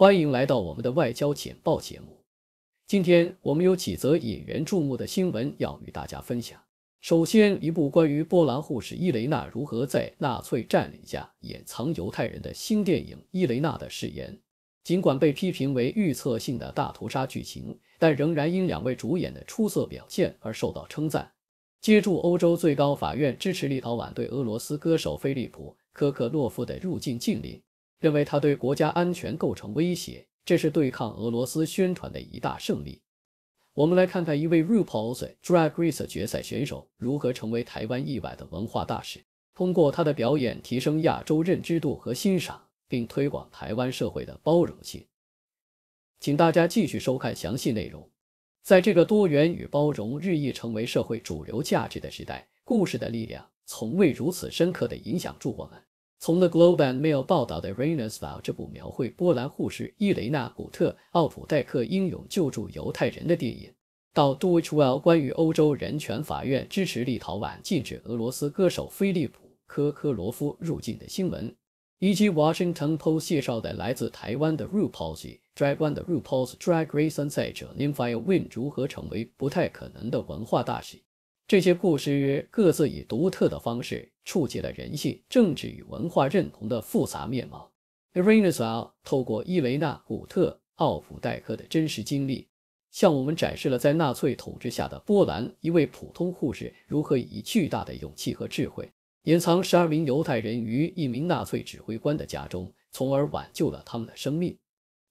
欢迎来到我们的外交简报节目。今天我们有几则引人注目的新闻要与大家分享。首先，一部关于波兰护士伊雷娜如何在纳粹占领下掩藏犹太人的新电影《伊雷娜的誓言》，尽管被批评为预测性的大屠杀剧情，但仍然因两位主演的出色表现而受到称赞。接住，欧洲最高法院支持立陶宛对俄罗斯歌手菲利普科克洛夫的入境禁令。认为他对国家安全构成威胁，这是对抗俄罗斯宣传的一大胜利。我们来看看一位 RuPaul's Drag Race 决赛选手如何成为台湾意外的文化大使，通过他的表演提升亚洲认知度和欣赏，并推广台湾社会的包容性。请大家继续收看详细内容。在这个多元与包容日益成为社会主流价值的时代，故事的力量从未如此深刻地影响住我们。从 The Globe and Mail 报道的《r a i n r s v i l 这部描绘波兰护士伊雷娜·古特·奥普代克英勇救助犹太人的电影，到 Do It Well 关于欧洲人权法院支持立陶宛禁止俄罗斯歌手菲利普·科科罗夫入境的新闻，以及 Washington Post 介绍的来自台湾的 RuPaul's Drag One 的 RuPaul's Drag Race 参赛者 Nympho Win 如何成为不太可能的文化大使。这些故事各自以独特的方式触及了人性、政治与文化认同的复杂面貌。《Irena's a e 透过伊雷娜·古特·奥普代克的真实经历，向我们展示了在纳粹统治下的波兰，一位普通护士如何以巨大的勇气和智慧，隐藏十二名犹太人于一名纳粹指挥官的家中，从而挽救了他们的生命。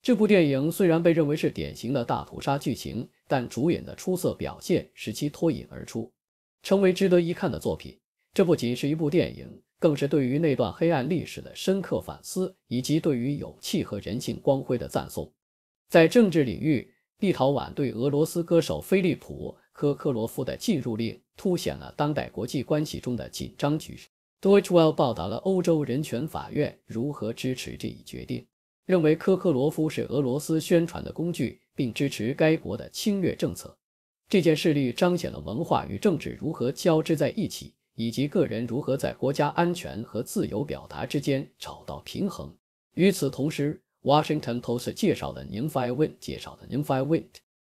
这部电影虽然被认为是典型的大屠杀剧情，但主演的出色表现使其脱颖而出。成为值得一看的作品。这不仅是一部电影，更是对于那段黑暗历史的深刻反思，以及对于勇气和人性光辉的赞颂。在政治领域，立陶宛对俄罗斯歌手菲利普科科罗夫的禁入令凸显了当代国际关系中的紧张局势。多特 l 尔报道了欧洲人权法院如何支持这一决定，认为科科罗夫是俄罗斯宣传的工具，并支持该国的侵略政策。这件事例彰显了文化与政治如何交织在一起，以及个人如何在国家安全和自由表达之间找到平衡。与此同时，《Washington Post》介绍了 Ninfa Wind，介绍了 Ninfa Wind，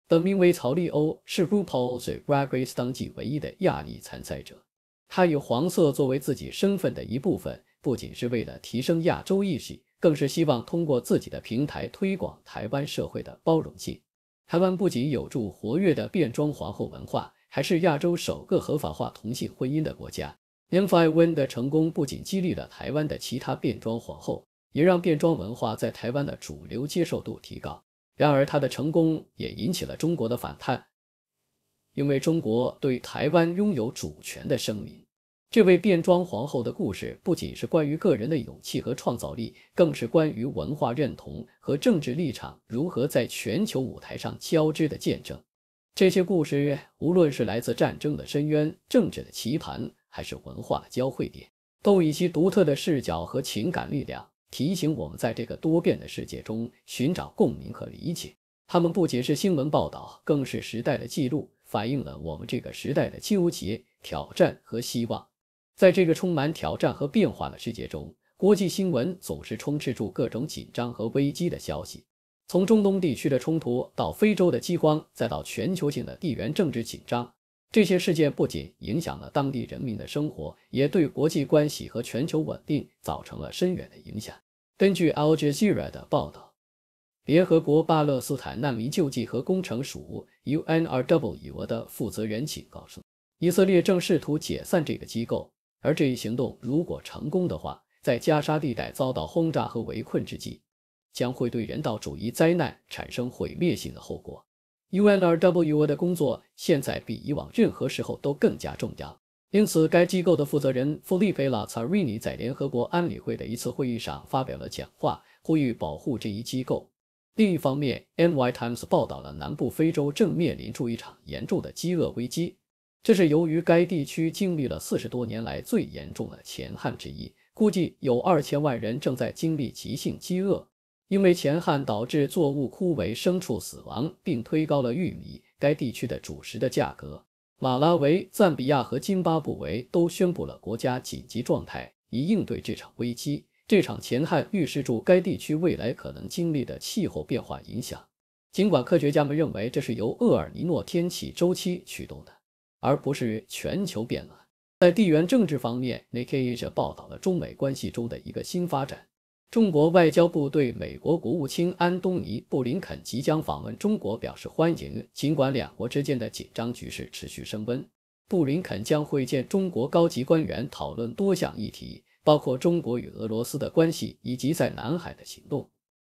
本名为曹立欧，是 Group O's r e g r a c s 当季唯一的亚裔参赛者。他以黄色作为自己身份的一部分，不仅是为了提升亚洲意识，更是希望通过自己的平台推广台湾社会的包容性。台湾不仅有助活跃的变装皇后文化，还是亚洲首个合法化同性婚姻的国家。n 5 w i n 的成功不仅激励了台湾的其他变装皇后，也让变装文化在台湾的主流接受度提高。然而，他的成功也引起了中国的反叛，因为中国对台湾拥有主权的声明。这位变装皇后的故事不仅是关于个人的勇气和创造力，更是关于文化认同和政治立场如何在全球舞台上交织的见证。这些故事，无论是来自战争的深渊、政治的棋盘，还是文化的交汇点，都以其独特的视角和情感力量，提醒我们在这个多变的世界中寻找共鸣和理解。他们不仅是新闻报道，更是时代的记录，反映了我们这个时代的纠结、挑战和希望。在这个充满挑战和变化的世界中，国际新闻总是充斥着各种紧张和危机的消息。从中东地区的冲突，到非洲的饥荒，再到全球性的地缘政治紧张，这些事件不仅影响了当地人民的生活，也对国际关系和全球稳定造成了深远的影响。根据 Al Jazeera 的报道，联合国巴勒斯坦难民救济和工程署 （UNRWA） 的负责人警告说，以色列正试图解散这个机构。而这一行动如果成功的话，在加沙地带遭到轰炸和围困之际，将会对人道主义灾难产生毁灭性的后果。UNRWA 的工作现在比以往任何时候都更加重要，因此该机构的负责人弗利贝拉·卡瑞尼在联合国安理会的一次会议上发表了讲话，呼吁保护这一机构。另一方面，《NY Times》报道了南部非洲正面临住一场严重的饥饿危机。这是由于该地区经历了四十多年来最严重的前旱之一，估计有二千万人正在经历急性饥饿。因为前旱导致作物枯萎、牲畜死亡，并推高了玉米该地区的主食的价格。马拉维、赞比亚和津巴布韦都宣布了国家紧急状态，以应对这场危机。这场前旱预示住该地区未来可能经历的气候变化影响。尽管科学家们认为这是由厄尔尼诺天气周期驱动的。而不是全球变暖。在地缘政治方面 n a k a i a 报道了中美关系中的一个新发展。中国外交部对美国国务卿安东尼·布林肯即将访问中国表示欢迎，尽管两国之间的紧张局势持续升温。布林肯将会见中国高级官员，讨论多项议题，包括中国与俄罗斯的关系以及在南海的行动。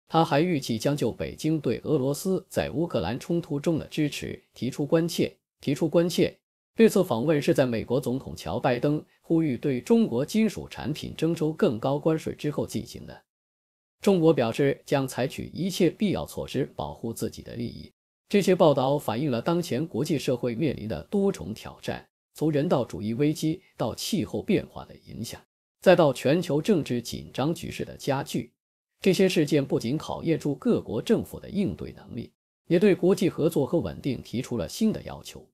他还预计将就北京对俄罗斯在乌克兰冲突中的支持提出关切。提出关切。这次访问是在美国总统乔拜登呼吁对中国金属产品征收更高关税之后进行的。中国表示将采取一切必要措施保护自己的利益。这些报道反映了当前国际社会面临的多重挑战，从人道主义危机到气候变化的影响，再到全球政治紧张局势的加剧。这些事件不仅考验住各国政府的应对能力，也对国际合作和稳定提出了新的要求。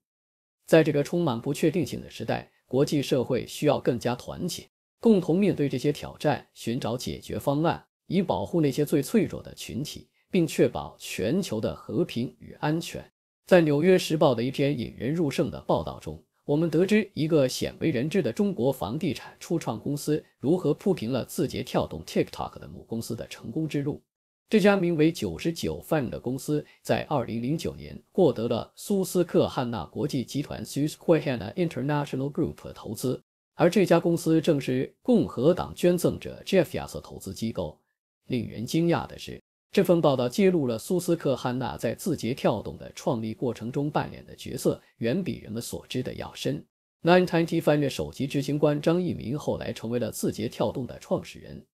在这个充满不确定性的时代，国际社会需要更加团结，共同面对这些挑战，寻找解决方案，以保护那些最脆弱的群体，并确保全球的和平与安全。在《纽约时报》的一篇引人入胜的报道中，我们得知一个鲜为人知的中国房地产初创公司如何铺平了字节跳动 （TikTok） 的母公司的成功之路。这家名为九十九 Fun 的公司在2009年获得了苏斯克汉纳国际集团 s u s q u e h a n n a International Group） 的投资，而这家公司正是共和党捐赠者 Jeff 亚瑟投资机构。令人惊讶的是，这份报道揭露了苏斯克汉纳在字节跳动的创立过程中扮演的角色远比人们所知的要深。Nine n e n t y f i n 的首席执行官张一鸣后来成为了字节跳动的创始人。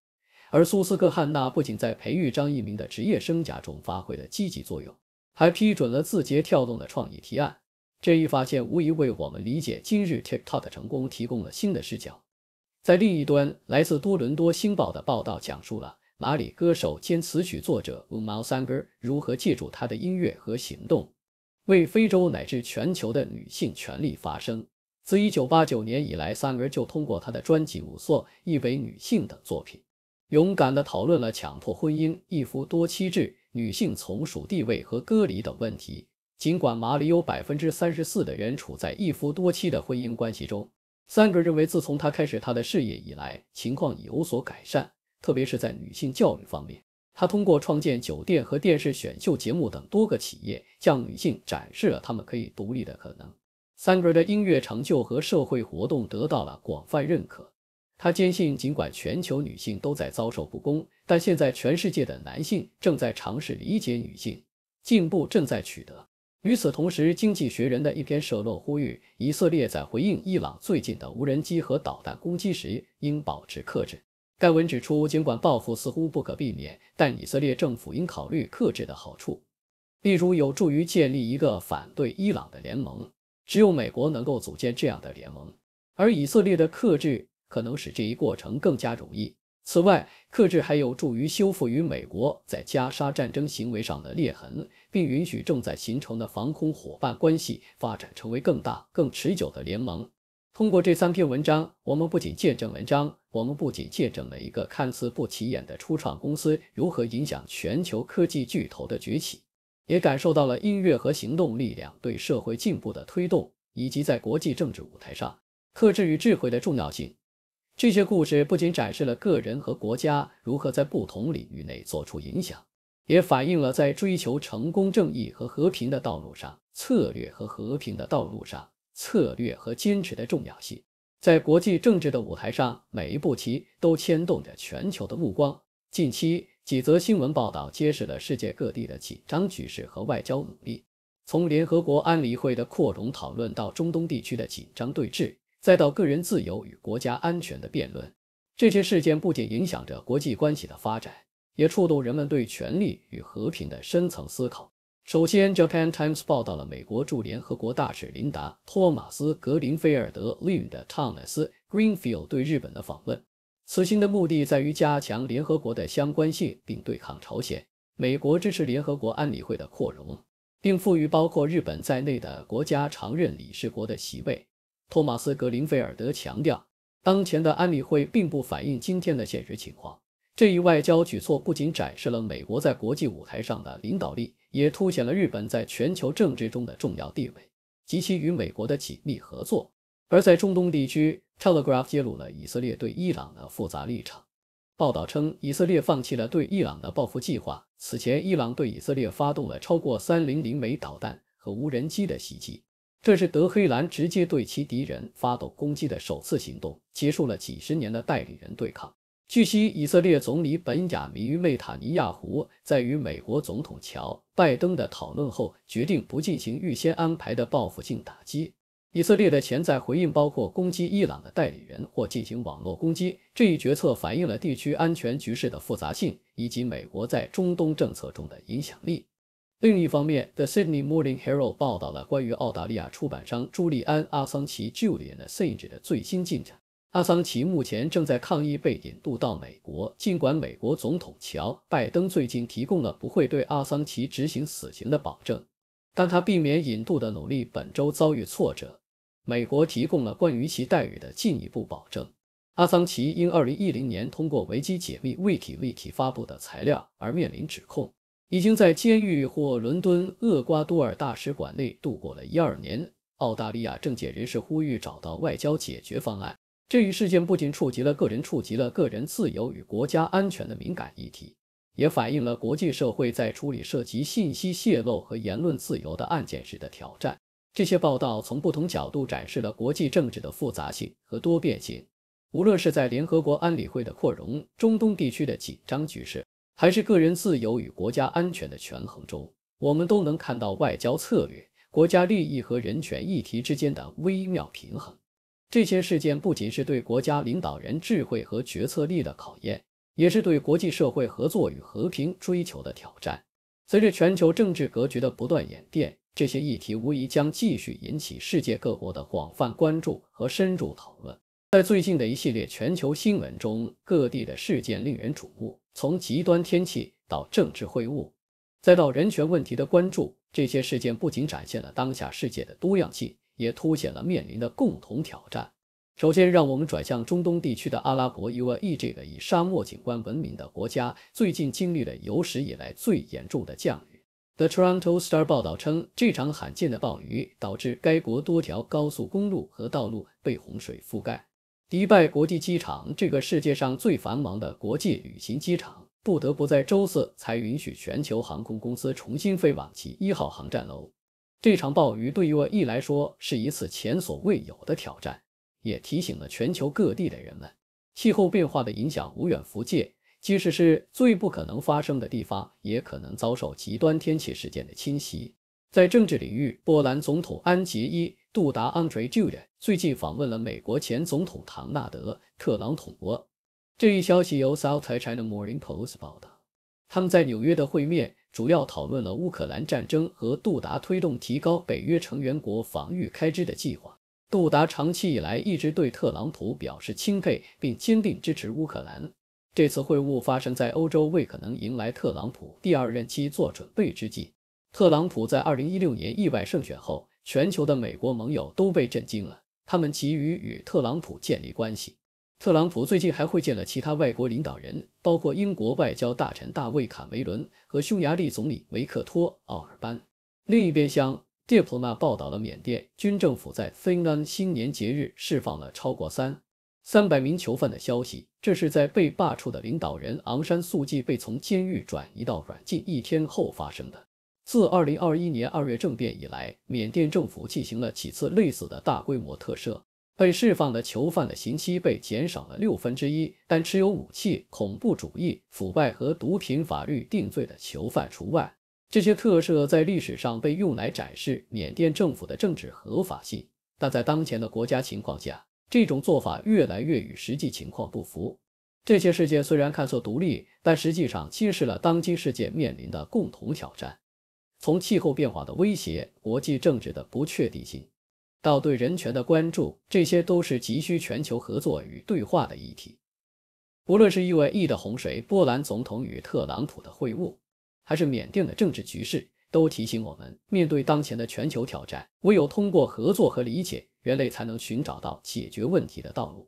而苏斯克汉纳不仅在培育张一鸣的职业生涯中发挥了积极作用，还批准了字节跳动的创意提案。这一发现无疑为我们理解今日 TikTok 成功提供了新的视角。在另一端，来自多伦多星报的报道讲述了马里歌手兼词曲作者 Oumal s a n g e r 如何借助他的音乐和行动，为非洲乃至全球的女性权利发声。自1989年以来，三儿就通过他的专辑《五座译为女性等作品》。勇敢的讨论了强迫婚姻、一夫多妻制、女性从属地位和割礼等问题。尽管马里有百分之三十四的人处在一夫多妻的婚姻关系中，三格认为自从他开始他的事业以来，情况已有所改善，特别是在女性教育方面。他通过创建酒店和电视选秀节目等多个企业，向女性展示了他们可以独立的可能。三格的音乐成就和社会活动得到了广泛认可。他坚信，尽管全球女性都在遭受不公，但现在全世界的男性正在尝试理解女性，进步正在取得。与此同时，《经济学人》的一篇社论呼吁以色列在回应伊朗最近的无人机和导弹攻击时应保持克制。该文指出，尽管报复似乎不可避免，但以色列政府应考虑克制的好处，例如有助于建立一个反对伊朗的联盟。只有美国能够组建这样的联盟，而以色列的克制。可能使这一过程更加容易。此外，克制还有助于修复与美国在加沙战争行为上的裂痕，并允许正在形成的防空伙伴关系发展成为更大、更持久的联盟。通过这三篇文章，我们不仅见证文章，我们不仅见证了一个看似不起眼的初创公司如何影响全球科技巨头的崛起，也感受到了音乐和行动力量对社会进步的推动，以及在国际政治舞台上，克制与智慧的重要性。这些故事不仅展示了个人和国家如何在不同领域内做出影响，也反映了在追求成功、正义和和平的道路上，策略和和平的道路上策略和坚持的重要性。在国际政治的舞台上，每一步棋都牵动着全球的目光。近期几则新闻报道揭示了世界各地的紧张局势和外交努力，从联合国安理会的扩容讨论到中东地区的紧张对峙。再到个人自由与国家安全的辩论，这些事件不仅影响着国际关系的发展，也触动人们对权力与和平的深层思考。首先，《Japan Times》报道了美国驻联合国大使琳达·托马斯·格林菲尔德 l i n d 的 Thomas Greenfield） 对日本的访问。此行的目的在于加强联合国的相关性，并对抗朝鲜。美国支持联合国安理会的扩容，并赋予包括日本在内的国家常任理事国的席位。托马斯·格林菲尔德强调，当前的安理会并不反映今天的现实情况。这一外交举措不仅展示了美国在国际舞台上的领导力，也凸显了日本在全球政治中的重要地位及其与美国的紧密合作。而在中东地区，《Telegraph》揭露了以色列对伊朗的复杂立场。报道称，以色列放弃了对伊朗的报复计划。此前，伊朗对以色列发动了超过300枚导弹和无人机的袭击。这是德黑兰直接对其敌人发动攻击的首次行动，结束了几十年的代理人对抗。据悉，以色列总理本雅明·内塔尼亚胡在与美国总统乔·拜登的讨论后，决定不进行预先安排的报复性打击。以色列的潜在回应包括攻击伊朗的代理人或进行网络攻击。这一决策反映了地区安全局势的复杂性以及美国在中东政策中的影响力。另一方面，《The Sydney Morning Herald》报道了关于澳大利亚出版商朱利安·阿桑奇 （Julian Assange） 的最新进展。阿桑奇目前正在抗议被引渡到美国，尽管美国总统乔·拜登最近提供了不会对阿桑奇执行死刑的保证，但他避免引渡的努力本周遭遇挫折。美国提供了关于其待遇的进一步保证。阿桑奇因2010年通过维基解密 （WikiLeaks） 发布的材料而面临指控。已经在监狱或伦敦厄瓜多尔大使馆内度过了一二年。澳大利亚政界人士呼吁找到外交解决方案。这一事件不仅触及了个人，触及了个人自由与国家安全的敏感议题，也反映了国际社会在处理涉及信息泄露和言论自由的案件时的挑战。这些报道从不同角度展示了国际政治的复杂性和多变性。无论是在联合国安理会的扩容，中东地区的紧张局势。还是个人自由与国家安全的权衡中，我们都能看到外交策略、国家利益和人权议题之间的微妙平衡。这些事件不仅是对国家领导人智慧和决策力的考验，也是对国际社会合作与和平追求的挑战。随着全球政治格局的不断演变，这些议题无疑将继续引起世界各国的广泛关注和深入讨论。在最近的一系列全球新闻中，各地的事件令人瞩目。从极端天气到政治会晤，再到人权问题的关注，这些事件不仅展现了当下世界的多样性，也凸显了面临的共同挑战。首先，让我们转向中东地区的阿拉伯 UAE。这个以沙漠景观闻名的国家，最近经历了有史以来最严重的降雨。The Toronto Star 报道称，这场罕见的暴雨导致该国多条高速公路和道路被洪水覆盖。迪拜国际机场，这个世界上最繁忙的国际旅行机场，不得不在周四才允许全球航空公司重新飞往其一号航站楼。这场暴雨对于我一来说是一次前所未有的挑战，也提醒了全球各地的人们，气候变化的影响无远弗届，即使是最不可能发生的地方，也可能遭受极端天气事件的侵袭。在政治领域，波兰总统安杰伊。杜达 （Andrej d u d e 最近访问了美国前总统唐纳德·特朗普。这一消息由《South China Morning Post》报道。他们在纽约的会面主要讨论了乌克兰战争和杜达推动提高北约成员国防御开支的计划。杜达长期以来一直对特朗普表示钦佩，并坚定支持乌克兰。这次会晤发生在欧洲为可能迎来特朗普第二任期做准备之际。特朗普在2016年意外胜选后。全球的美国盟友都被震惊了，他们急于与特朗普建立关系。特朗普最近还会见了其他外国领导人，包括英国外交大臣大卫·卡梅伦和匈牙利总理维克托·奥尔班。另一边，d i p l o m a 报道了缅甸军政府在新安新年节日释放了超过三三百名囚犯的消息，这是在被罢黜的领导人昂山素季被从监狱转移到软禁一天后发生的。自二零二一年二月政变以来，缅甸政府进行了几次类似的大规模特赦，被释放的囚犯的刑期被减少了六分之一，但持有武器、恐怖主义、腐败和毒品法律定罪的囚犯除外。这些特赦在历史上被用来展示缅甸政府的政治合法性，但在当前的国家情况下，这种做法越来越与实际情况不符。这些事件虽然看似独立，但实际上揭示了当今世界面临的共同挑战。从气候变化的威胁、国际政治的不确定性，到对人权的关注，这些都是急需全球合作与对话的议题。不论是意外意的洪水、波兰总统与特朗普的会晤，还是缅甸的政治局势，都提醒我们，面对当前的全球挑战，唯有通过合作和理解，人类才能寻找到解决问题的道路。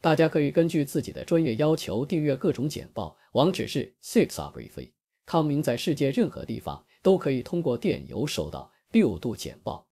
大家可以根据自己的专业要求订阅各种简报，网址是 s i x r b r e f 康明在世界任何地方都可以通过电邮收到六度简报。